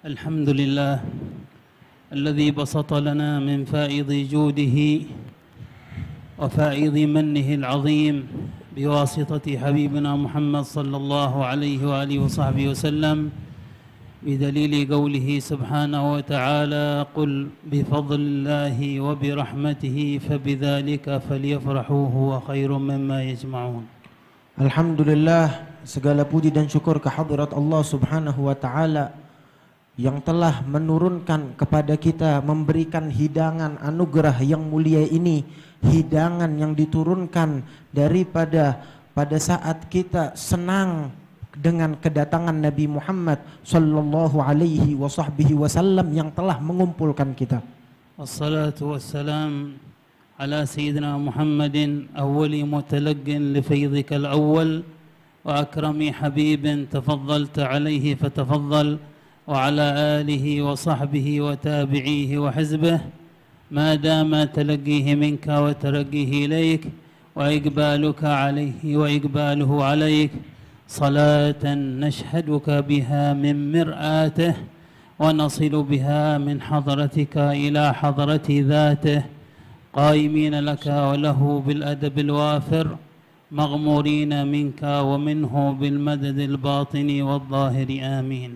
الحمد لله الذي بسط لنا من فائض جوده وفائض منه العظيم بواسطة حبيبنا محمد صلى الله عليه وآله وصحبه وسلم بدليل قوله سبحانه وتعالى قل بفضل الله وبرحمته فبذلك فليفرحوا هو خير مما يجمعون الحمد لله segala puji dan syukur kehadirat Allah Subhanahu wa taala yang telah menurunkan kepada kita memberikan hidangan anugerah yang mulia ini hidangan yang diturunkan daripada pada saat kita senang dengan kedatangan Nabi Muhammad sallallahu alaihi wasahbihi wasallam yang telah mengumpulkan kita. Wassalatu wassalam ala sayyidina Muhammadin awwali mutalaqqin li faydhika awwal wa akrami habibin tafaddalta alaihi fatafaddal. وعلى آله وصحبه وتابعيه وحزبه ما دام تلقيه منك وترقيه إليك وإقبالك عليه وإقباله عليك صلاة نشهدك بها من مرآته ونصل بها من حضرتك إلى حضرة ذاته قائمين لك وله بالأدب الوافر مغمورين منك ومنه بالمدد الباطن والظاهر آمين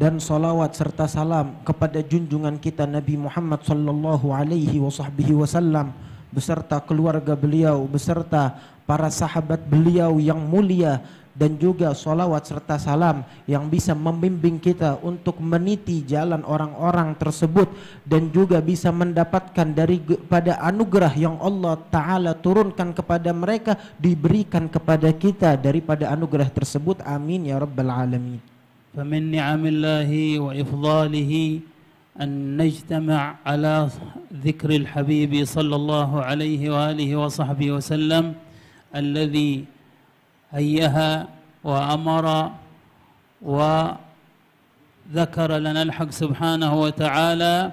dan salawat serta salam kepada junjungan kita Nabi Muhammad sallallahu alaihi wasallam beserta keluarga beliau beserta para sahabat beliau yang mulia dan juga solawat serta salam yang bisa membimbing kita untuk meniti jalan orang-orang tersebut dan juga bisa mendapatkan dari pada anugerah yang Allah Ta'ala turunkan kepada mereka diberikan kepada kita daripada anugerah tersebut amin ya rabbal alamin فمن نعم الله وإفضاله أن نجتمع على ذكر الحبيب صلى الله عليه وآله وصحبه وسلم الذي هيها وأمر وذكر لنا الحق سبحانه وتعالى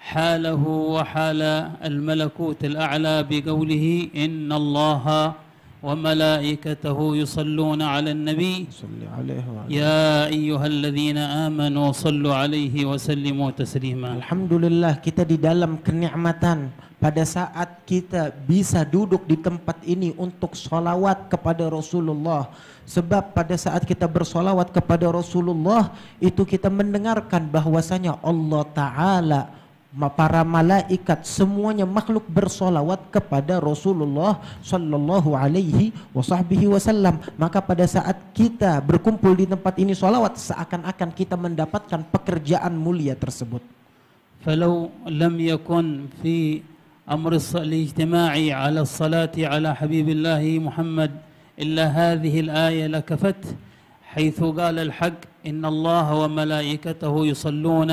حاله وحال الملكوت الأعلى بقوله إن الله وملائكته يصلون على النبي صل عليه وعليه يا أيها الذين آمنوا صلوا عليه وسلموا تسليما Alhamdulillah kita di dalam kenikmatan pada saat kita bisa duduk di tempat ini untuk sholawat kepada Rasulullah sebab pada saat kita bersolawat kepada Rasulullah itu kita mendengarkan bahwasanya Allah Ta'ala para malaikat semuanya makhluk bersolawat kepada Rasulullah Shallallahu Alaihi Wasallam maka pada saat kita berkumpul di tempat ini solawat seakan-akan kita mendapatkan pekerjaan mulia tersebut. فلو لم يكن في أمر الاجتماع على الصلاة على حبيب الله محمد إلا هذه الآية لكفت حيث قال الحق إن الله وملائكته يصلون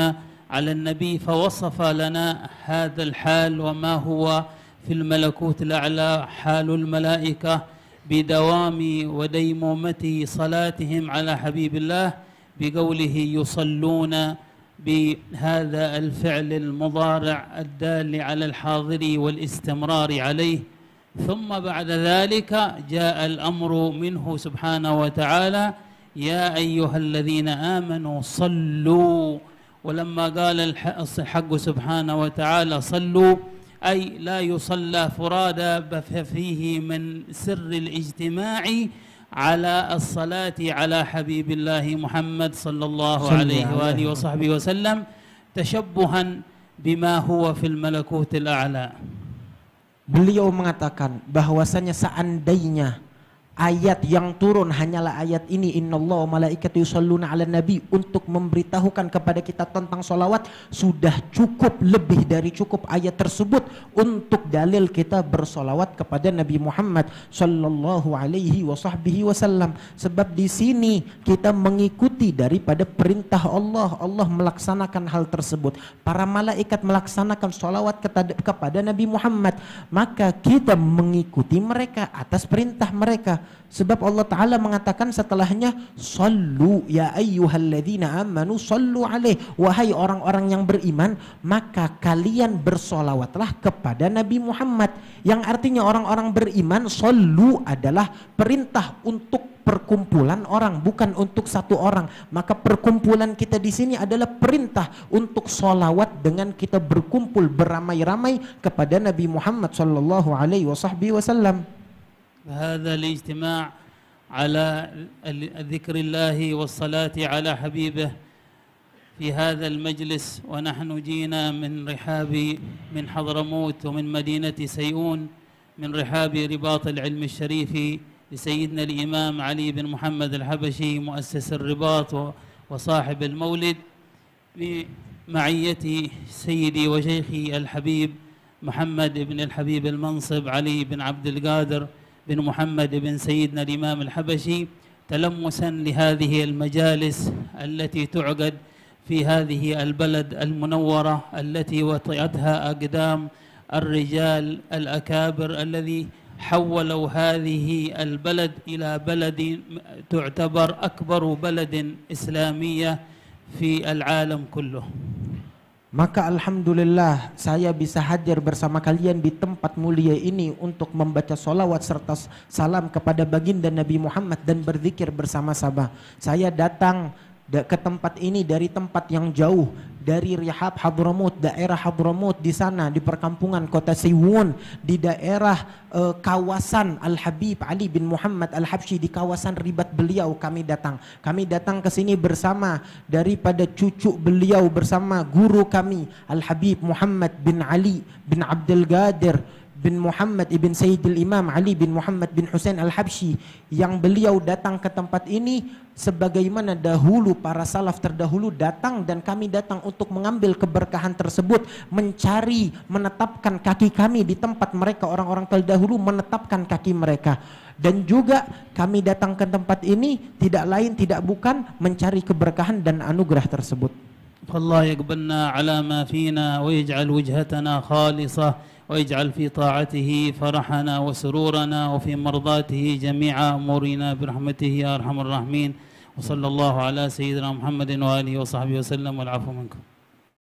على النبي فوصف لنا هذا الحال وما هو في الملكوت الأعلى حال الملائكة بدوام وديمومة صلاتهم على حبيب الله بقوله يصلون بهذا الفعل المضارع الدال على الحاضر والاستمرار عليه ثم بعد ذلك جاء الأمر منه سبحانه وتعالى يا أيها الذين آمنوا صلوا ولما قال الحق سبحانه وتعالى صلوا أي لا يصلى فرادى ففيه من سر الاجتماع على الصلاة على حبيب الله محمد صلى الله عليه وآله وصحبه وسلم تشبها بما هو في الملكوت الأعلى Beliau mengatakan bahwasanya seandainya ayat yang turun hanyalah ayat ini innallaha malaikatu yusalluna 'alan nabi untuk memberitahukan kepada kita tentang solawat sudah cukup lebih dari cukup ayat tersebut untuk dalil kita bersolawat kepada Nabi Muhammad sallallahu alaihi wasahbihi wasallam sebab di sini kita mengikuti daripada perintah Allah Allah melaksanakan hal tersebut para malaikat melaksanakan solawat kepada Nabi Muhammad maka kita mengikuti mereka atas perintah mereka Sebab Allah Ta'ala mengatakan setelahnya, Sallu ya ayyuhalladzina amanu sallu alaih. Wahai orang-orang yang beriman, maka kalian bersolawatlah kepada Nabi Muhammad. Yang artinya orang-orang beriman, sallu adalah perintah untuk perkumpulan orang bukan untuk satu orang maka perkumpulan kita di sini adalah perintah untuk solawat dengan kita berkumpul beramai-ramai kepada Nabi Muhammad Shallallahu Alaihi Wasallam. هذا الاجتماع على ذكر الله والصلاة على حبيبه في هذا المجلس ونحن جينا من رحاب من حضرموت ومن مدينة سيئون من رحاب رباط العلم الشريف لسيدنا الإمام علي بن محمد الحبشي مؤسس الرباط وصاحب المولد بمعية سيدي وشيخي الحبيب محمد بن الحبيب المنصب علي بن عبد القادر بن محمد بن سيدنا الإمام الحبشي تلمسا لهذه المجالس التي تعقد في هذه البلد المنورة التي وطئتها أقدام الرجال الأكابر الذي حولوا هذه البلد إلى بلد تعتبر أكبر بلد إسلامية في العالم كله Maka Alhamdulillah saya bisa hadir bersama kalian di tempat mulia ini untuk membaca solawat serta salam kepada baginda Nabi Muhammad dan berzikir bersama sabah. Saya datang ke tempat ini dari tempat yang jauh dari Rihab Hadramut daerah Hadramut di sana di perkampungan kota Siwun di daerah e, kawasan Al Habib Ali bin Muhammad Al Habsyi di kawasan ribat beliau kami datang. Kami datang ke sini bersama daripada cucu beliau bersama guru kami Al Habib Muhammad bin Ali bin Abdul Gadir bin Muhammad ibn Sayyidil Imam Ali bin Muhammad bin Hussein al Habshi yang beliau datang ke tempat ini sebagaimana dahulu para salaf terdahulu datang dan kami datang untuk mengambil keberkahan tersebut mencari menetapkan kaki kami di tempat mereka orang-orang terdahulu menetapkan kaki mereka dan juga kami datang ke tempat ini tidak lain tidak bukan mencari keberkahan dan anugerah tersebut Allah yakbanna ala ma fina wa yaj'al wajhatana khalisah واجعل في طاعته فرحنا وسرورنا وفي مرضاته جميع أمورنا برحمته يا أرحم الراحمين وصلى الله على سيدنا محمد وآله وصحبه وسلم والعفو منكم